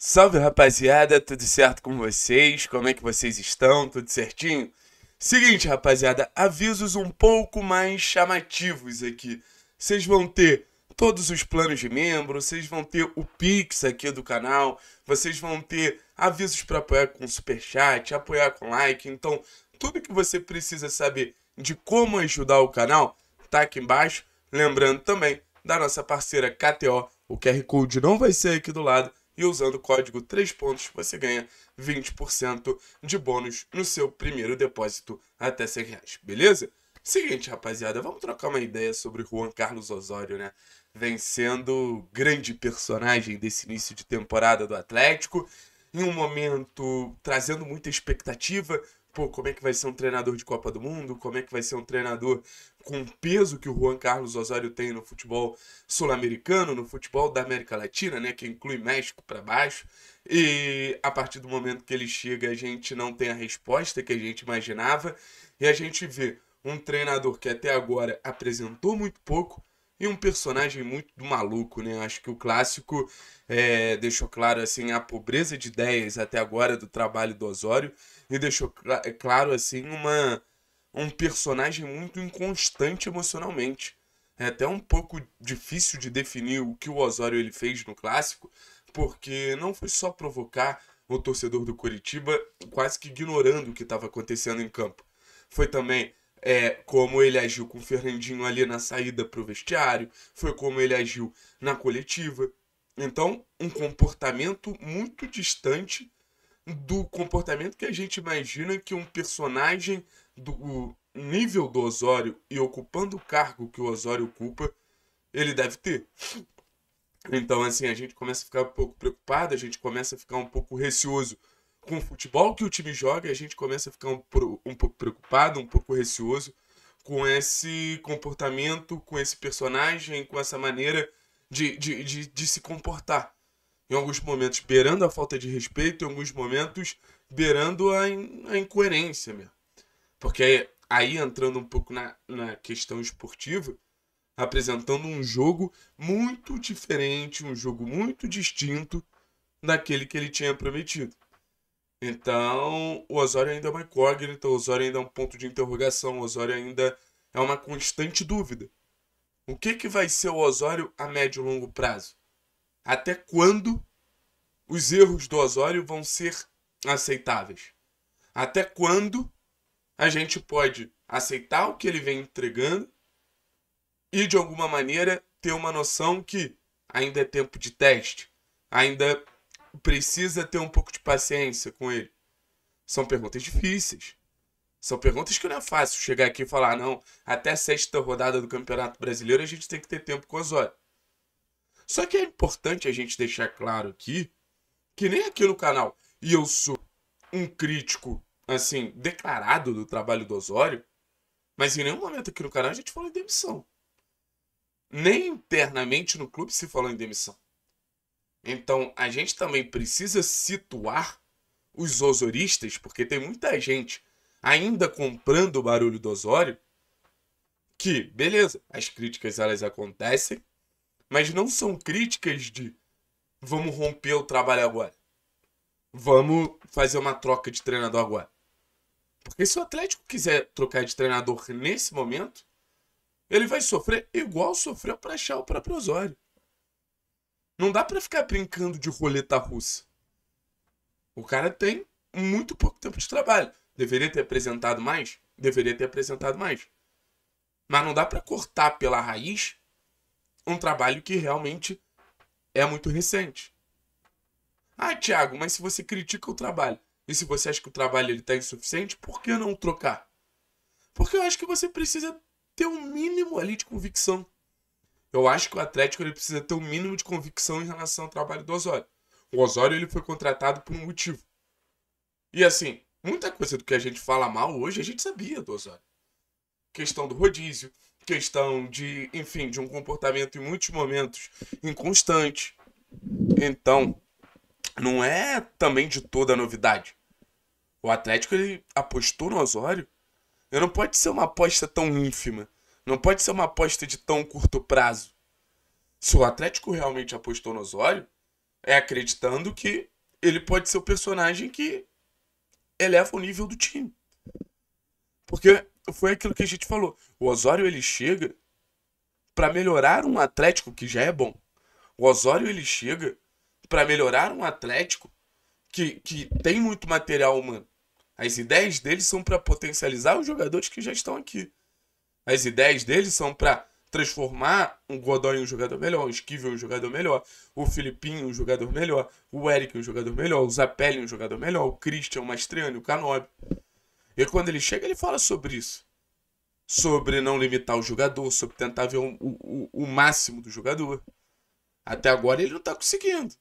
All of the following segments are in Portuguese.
Salve rapaziada, tudo certo com vocês? Como é que vocês estão? Tudo certinho? Seguinte, rapaziada, avisos um pouco mais chamativos aqui. Vocês vão ter todos os planos de membro, vocês vão ter o Pix aqui do canal, vocês vão ter avisos para apoiar com super chat, apoiar com like, então tudo que você precisa saber de como ajudar o canal tá aqui embaixo. Lembrando também da nossa parceira KTO, o QR Code não vai ser aqui do lado, e usando o código 3 pontos você ganha 20% de bônus no seu primeiro depósito até 100 reais, beleza? Seguinte, rapaziada, vamos trocar uma ideia sobre Juan Carlos Osório, né? vencendo grande personagem desse início de temporada do Atlético, em um momento trazendo muita expectativa, pô, como é que vai ser um treinador de Copa do Mundo, como é que vai ser um treinador com o peso que o Juan Carlos Osório tem no futebol sul-americano, no futebol da América Latina, né, que inclui México para baixo. E a partir do momento que ele chega, a gente não tem a resposta que a gente imaginava e a gente vê um treinador que até agora apresentou muito pouco, e um personagem muito do maluco, né? Acho que o clássico é, deixou claro assim a pobreza de ideias até agora do trabalho do Osório e deixou cl é, claro assim uma um personagem muito inconstante emocionalmente. É até um pouco difícil de definir o que o Osório ele fez no clássico, porque não foi só provocar o torcedor do Curitiba quase que ignorando o que estava acontecendo em campo. Foi também é, como ele agiu com o Fernandinho ali na saída para o vestiário, foi como ele agiu na coletiva. Então, um comportamento muito distante do comportamento que a gente imagina que um personagem do nível do Osório e ocupando o cargo que o Osório ocupa, ele deve ter. Então, assim, a gente começa a ficar um pouco preocupado, a gente começa a ficar um pouco receoso com o futebol que o time joga, a gente começa a ficar um, um pouco preocupado, um pouco receoso com esse comportamento, com esse personagem, com essa maneira de, de, de, de se comportar. Em alguns momentos, beirando a falta de respeito, em alguns momentos, beirando a, in, a incoerência mesmo. Porque aí, entrando um pouco na, na questão esportiva, apresentando um jogo muito diferente, um jogo muito distinto daquele que ele tinha prometido. Então, o Osório ainda é uma incógnita, o Osório ainda é um ponto de interrogação, o Osório ainda é uma constante dúvida. O que, que vai ser o Osório a médio e longo prazo? Até quando os erros do Osório vão ser aceitáveis? Até quando a gente pode aceitar o que ele vem entregando e, de alguma maneira, ter uma noção que ainda é tempo de teste, ainda precisa ter um pouco de paciência com ele. São perguntas difíceis. São perguntas que não é fácil chegar aqui e falar, ah, não, até sexta rodada do Campeonato Brasileiro a gente tem que ter tempo com o Osório. Só que é importante a gente deixar claro aqui, que nem aqui no canal, e eu sou um crítico, assim, declarado do trabalho do Osório, mas em nenhum momento aqui no canal a gente falou em demissão. Nem internamente no clube se falou em demissão. Então a gente também precisa situar os osoristas, porque tem muita gente ainda comprando o barulho do Osório, que, beleza, as críticas elas acontecem, mas não são críticas de vamos romper o trabalho agora. Vamos fazer uma troca de treinador agora. Porque se o Atlético quiser trocar de treinador nesse momento, ele vai sofrer igual sofreu para achar o próprio Osório. Não dá para ficar brincando de roleta russa. O cara tem muito pouco tempo de trabalho. Deveria ter apresentado mais? Deveria ter apresentado mais. Mas não dá para cortar pela raiz um trabalho que realmente é muito recente. Ah, Thiago, mas se você critica o trabalho e se você acha que o trabalho ele tá insuficiente, por que não trocar? Porque eu acho que você precisa ter um mínimo ali de convicção. Eu acho que o Atlético ele precisa ter o um mínimo de convicção em relação ao trabalho do Osório. O Osório ele foi contratado por um motivo. E assim, muita coisa do que a gente fala mal hoje a gente sabia do Osório. Questão do rodízio, questão de, enfim, de um comportamento em muitos momentos inconstante. Então, não é também de toda novidade. O Atlético ele apostou no Osório. Eu não pode ser uma aposta tão ínfima não pode ser uma aposta de tão curto prazo. Se o Atlético realmente apostou no Osório, é acreditando que ele pode ser o personagem que eleva o nível do time. Porque foi aquilo que a gente falou. O Osório ele chega para melhorar um Atlético que já é bom. O Osório ele chega para melhorar um Atlético que, que tem muito material humano. As ideias dele são para potencializar os jogadores que já estão aqui as ideias dele são para transformar o Godoy em um jogador melhor, o Esquivel em um jogador melhor, o Filipinho em um jogador melhor, o Eric em um jogador melhor, o Zapelli em um jogador melhor, o Christian, o Mastriani, o Canobi. E quando ele chega, ele fala sobre isso. Sobre não limitar o jogador, sobre tentar ver o, o, o máximo do jogador. Até agora ele não está conseguindo.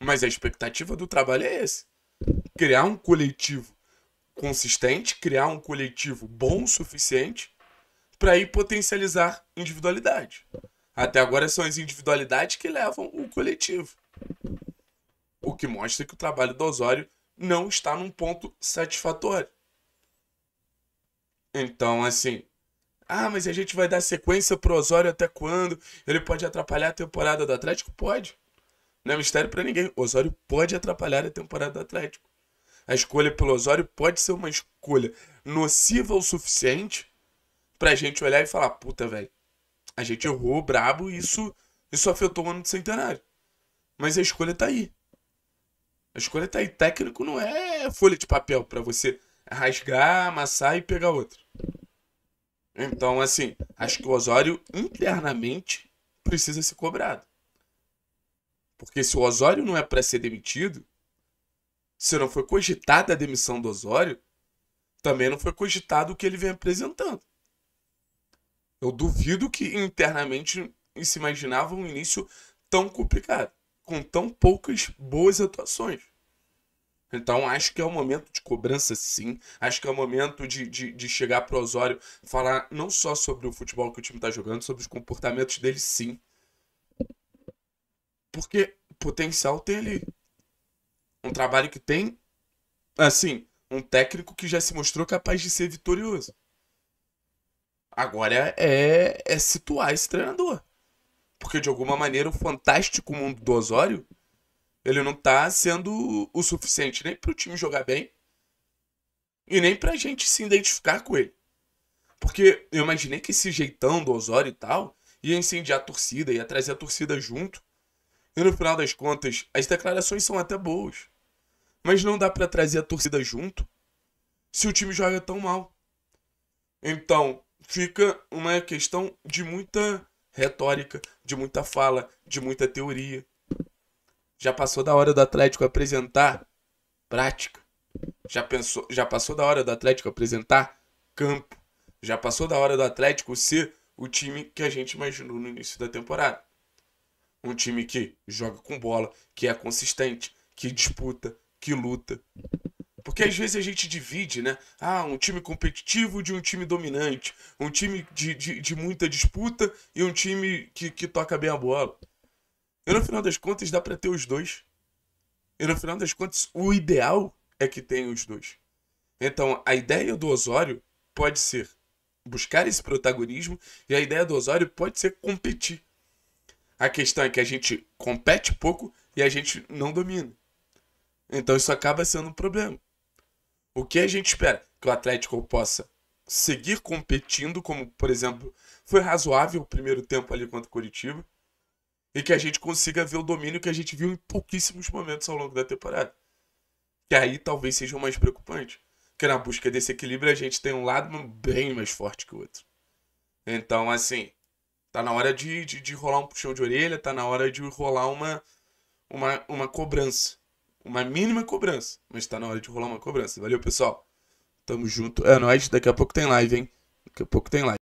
Mas a expectativa do trabalho é esse. Criar um coletivo consistente, criar um coletivo bom o suficiente para ir potencializar individualidade. Até agora são as individualidades que levam o coletivo. O que mostra que o trabalho do Osório não está num ponto satisfatório. Então, assim, ah, mas a gente vai dar sequência pro Osório até quando? Ele pode atrapalhar a temporada do Atlético? Pode. Não é mistério para ninguém. O Osório pode atrapalhar a temporada do Atlético. A escolha pelo Osório pode ser uma escolha nociva o suficiente pra gente olhar e falar, puta, velho, a gente errou brabo e isso, isso afetou o ano do centenário. Mas a escolha tá aí. A escolha tá aí. Técnico não é folha de papel para você rasgar, amassar e pegar outro. Então, assim, acho que o Osório internamente precisa ser cobrado. Porque se o Osório não é para ser demitido, se não foi cogitada a demissão do Osório, também não foi cogitado o que ele vem apresentando. Eu duvido que internamente se imaginava um início tão complicado, com tão poucas boas atuações. Então acho que é o momento de cobrança, sim. Acho que é o momento de, de, de chegar pro Osório falar não só sobre o futebol que o time está jogando, sobre os comportamentos dele, sim. Porque potencial tem ali. Um trabalho que tem, assim, um técnico que já se mostrou capaz de ser vitorioso. Agora é, é situar esse treinador. Porque de alguma maneira o fantástico mundo do Osório ele não tá sendo o suficiente nem pro time jogar bem e nem pra gente se identificar com ele. Porque eu imaginei que esse jeitão do Osório e tal ia incendiar a torcida, ia trazer a torcida junto. E no final das contas, as declarações são até boas. Mas não dá para trazer a torcida junto se o time joga tão mal. Então, fica uma questão de muita retórica, de muita fala, de muita teoria. Já passou da hora do Atlético apresentar prática. Já, pensou, já passou da hora do Atlético apresentar campo. Já passou da hora do Atlético ser o time que a gente imaginou no início da temporada. Um time que joga com bola, que é consistente, que disputa, que luta. Porque às vezes a gente divide, né? Ah, um time competitivo de um time dominante, um time de, de, de muita disputa e um time que, que toca bem a bola. E no final das contas dá para ter os dois. E no final das contas, o ideal é que tenha os dois. Então, a ideia do Osório pode ser buscar esse protagonismo e a ideia do Osório pode ser competir. A questão é que a gente compete pouco e a gente não domina. Então isso acaba sendo um problema. O que a gente espera? Que o Atlético possa seguir competindo, como, por exemplo, foi razoável o primeiro tempo ali contra o Curitiba, e que a gente consiga ver o domínio que a gente viu em pouquíssimos momentos ao longo da temporada. Que aí talvez seja o mais preocupante. Porque na busca desse equilíbrio a gente tem um lado bem mais forte que o outro. Então, assim, tá na hora de, de, de rolar um puxão de orelha, tá na hora de rolar uma, uma, uma cobrança uma mínima cobrança, mas tá na hora de rolar uma cobrança. Valeu, pessoal. Tamo junto. É nóis. Daqui a pouco tem live, hein? Daqui a pouco tem live.